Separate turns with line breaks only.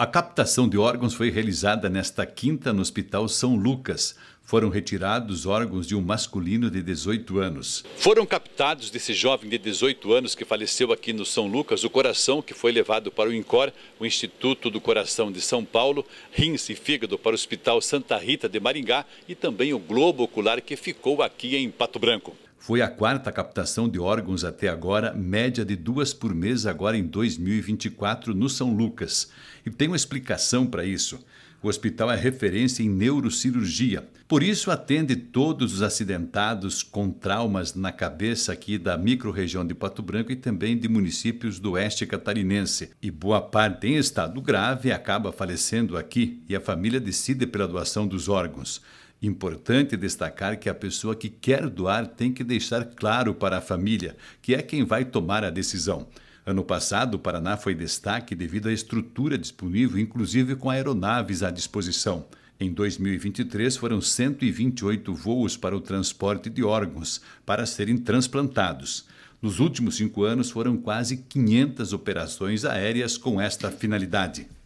A captação de órgãos foi realizada nesta quinta no Hospital São Lucas. Foram retirados órgãos de um masculino de 18 anos. Foram captados desse jovem de 18 anos que faleceu aqui no São Lucas o coração, que foi levado para o INCOR, o Instituto do Coração de São Paulo, rins e fígado para o Hospital Santa Rita de Maringá e também o globo ocular que ficou aqui em Pato Branco. Foi a quarta captação de órgãos até agora, média de duas por mês agora em 2024 no São Lucas. E tem uma explicação para isso. O hospital é referência em neurocirurgia. Por isso, atende todos os acidentados com traumas na cabeça aqui da microrregião de Pato Branco e também de municípios do oeste catarinense. E boa parte em estado grave acaba falecendo aqui e a família decide pela doação dos órgãos. Importante destacar que a pessoa que quer doar tem que deixar claro para a família, que é quem vai tomar a decisão. Ano passado, o Paraná foi destaque devido à estrutura disponível, inclusive com aeronaves à disposição. Em 2023, foram 128 voos para o transporte de órgãos para serem transplantados. Nos últimos cinco anos, foram quase 500 operações aéreas com esta finalidade.